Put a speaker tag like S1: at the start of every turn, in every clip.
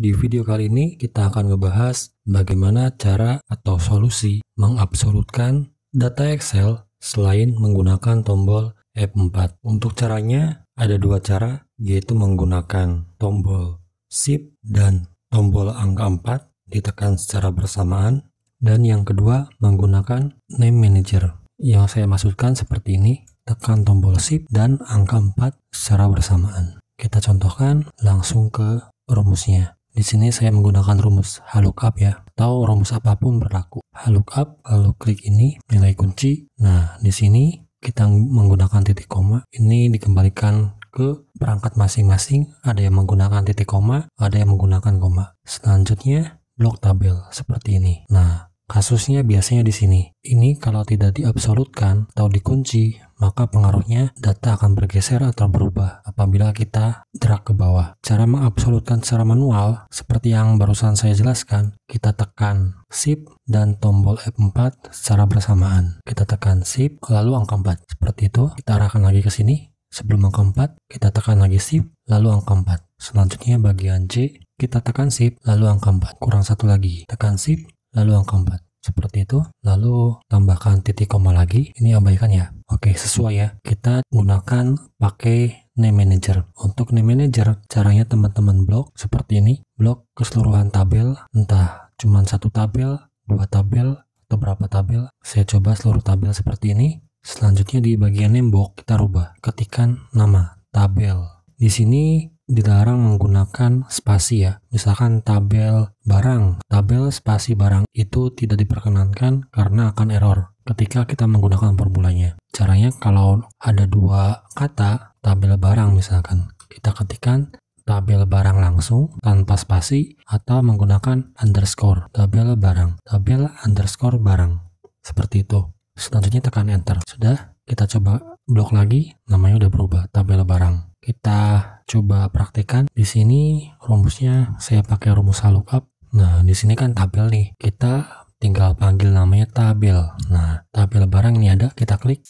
S1: Di video kali ini kita akan ngebahas bagaimana cara atau solusi mengabsolutkan data Excel selain menggunakan tombol F4. Untuk caranya ada dua cara yaitu menggunakan tombol Shift dan tombol angka 4 ditekan secara bersamaan dan yang kedua menggunakan Name Manager. Yang saya maksudkan seperti ini, tekan tombol Shift dan angka 4 secara bersamaan. Kita contohkan langsung ke rumusnya. Di sini saya menggunakan rumus HLOOKUP ya, atau rumus apapun berlaku. HLOOKUP, lalu klik ini, nilai kunci. Nah, di sini kita menggunakan titik koma, ini dikembalikan ke perangkat masing-masing, ada yang menggunakan titik koma, ada yang menggunakan koma. Selanjutnya, blok tabel seperti ini. Nah, kasusnya biasanya di sini. Ini kalau tidak diabsolutkan atau dikunci, maka pengaruhnya data akan bergeser atau berubah apabila kita drag ke bawah. Cara mengabsolutkan secara manual, seperti yang barusan saya jelaskan, kita tekan Shift dan tombol F4 secara bersamaan. Kita tekan Shift, lalu angka 4. Seperti itu, kita arahkan lagi ke sini. Sebelum angka 4, kita tekan lagi Shift, lalu angka 4. Selanjutnya bagian C, kita tekan Shift, lalu angka 4. Kurang satu lagi, tekan Shift, lalu angka 4 seperti itu lalu tambahkan titik koma lagi ini abaikan ya oke sesuai ya kita gunakan pakai name manager untuk name manager caranya teman-teman blok seperti ini blok keseluruhan tabel entah cuma satu tabel dua tabel atau berapa tabel saya coba seluruh tabel seperti ini selanjutnya di bagian name box kita rubah ketikan nama tabel di sini dilarang menggunakan spasi ya. Misalkan tabel barang, tabel spasi barang itu tidak diperkenankan karena akan error ketika kita menggunakan formulanya. Caranya kalau ada dua kata, tabel barang misalkan, kita ketikkan tabel barang langsung tanpa spasi atau menggunakan underscore tabel barang tabel underscore barang seperti itu selanjutnya tekan enter sudah kita coba blok lagi namanya udah berubah tabel barang. Kita coba praktekkan di sini rumusnya saya pakai rumus lookup. Nah, di sini kan tabel nih. Kita tinggal panggil namanya tabel. Nah, tabel barang ini ada, kita klik.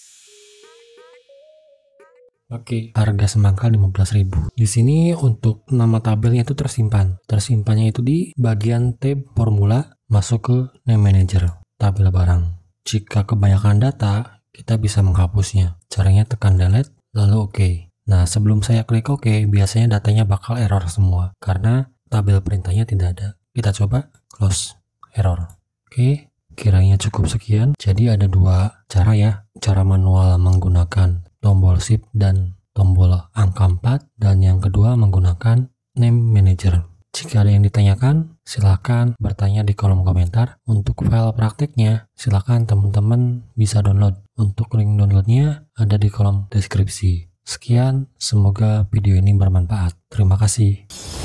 S1: Oke, okay. harga semangka 15.000. Di sini untuk nama tabelnya itu tersimpan. Tersimpannya itu di bagian tab formula masuk ke name manager tabel barang. Jika kebanyakan data, kita bisa menghapusnya. Caranya tekan delete, lalu oke. Okay. Nah, sebelum saya klik oke, okay, biasanya datanya bakal error semua karena tabel perintahnya tidak ada. Kita coba close error. Oke, okay. kiranya cukup sekian. Jadi ada dua cara ya, cara manual menggunakan tombol shift dan tombol angka 4 dan yang kedua menggunakan name manager. Jika ada yang ditanyakan, silahkan bertanya di kolom komentar. Untuk file praktiknya, silahkan teman-teman bisa download untuk link downloadnya ada di kolom deskripsi. Sekian, semoga video ini bermanfaat. Terima kasih.